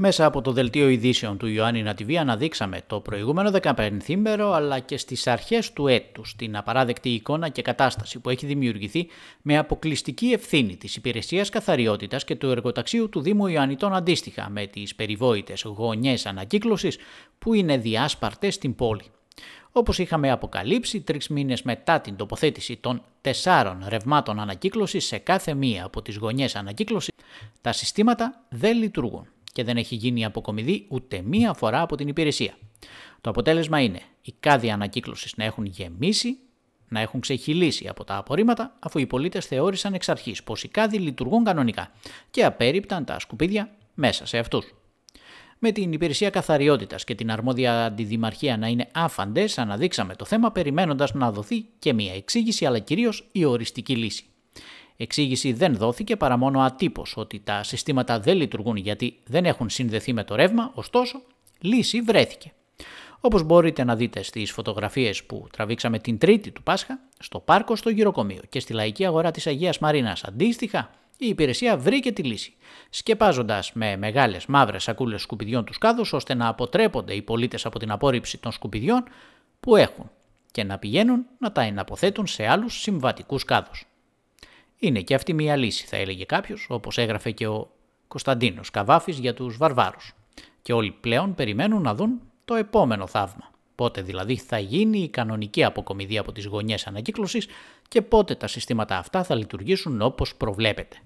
Μέσα από το δελτίο ειδήσεων του Ιωάννη TV αναδείξαμε το προηγούμενο 15ήμερο αλλά και στις αρχές του έτους την απαράδεκτη εικόνα και κατάσταση που έχει δημιουργηθεί με αποκλειστική ευθύνη της Υπηρεσίας Καθαριότητας και του εργοταξίου του Δήμου Ιωαννητών αντίστοιχα με τις περιβόητες γωνιές ανακύκλωσης που είναι διάσπαρτες στην πόλη. Όπως είχαμε αποκαλύψει, τρεις μήνες μετά την τοποθέτηση των τεσσάρων ρευμάτων ανακύκλωσης σε κάθε μία από τις γωνιές ανακύκλωσης, τα συστήματα δεν λειτουργούν και δεν έχει γίνει αποκομιδή ούτε μία φορά από την υπηρεσία. Το αποτέλεσμα είναι οι κάδοι ανακύκλωσης να έχουν γεμίσει, να έχουν ξεχυλήσει από τα απορρίμματα, αφού οι πολίτες θεώρησαν εξ αρχής πως οι κάδοι λειτουργούν κανονικά και απέρριπταν τα σκουπίδια μέσα σε αυτούς. Με την υπηρεσία καθαριότητας και την αρμόδια αντιδημαρχία να είναι άφαντες, αναδείξαμε το θέμα περιμένοντας να δοθεί και μια εξήγηση αλλά κυρίως η οριστική λύση. Εξήγηση δεν δόθηκε παρά μόνο ατύπως ότι τα συστήματα δεν λειτουργούν γιατί δεν έχουν συνδεθεί με το ρεύμα, ωστόσο λύση βρέθηκε. Όπως μπορείτε να δείτε στις φωτογραφίες που τραβήξαμε την Τρίτη του Πάσχα, στο πάρκο στο γυροκομείο και στη λαϊκή αγορά της Αγίας Μαρίνας. αντίστοιχα, η υπηρεσία βρήκε τη λύση, σκεπάζοντας με μεγάλες μαύρες σακούλες σκουπιδιών τους κάδους ώστε να αποτρέπονται οι πολίτες από την απόρριψη των σκουπιδιών που έχουν και να πηγαίνουν να τα εναποθέτουν σε άλλους συμβατικούς κάδους. Είναι και αυτή μια λύση, θα έλεγε κάποιος, όπως έγραφε και ο Κωνσταντίνος Καβάφης για τους βαρβάρους. Και όλοι πλέον περιμένουν να δουν το επόμενο θαύμα. Πότε δηλαδή θα γίνει η κανονική αποκομιδή από τις γωνιές ανακύκλωσης και πότε τα συστήματα αυτά θα λειτουργήσουν όπως προβλέπεται.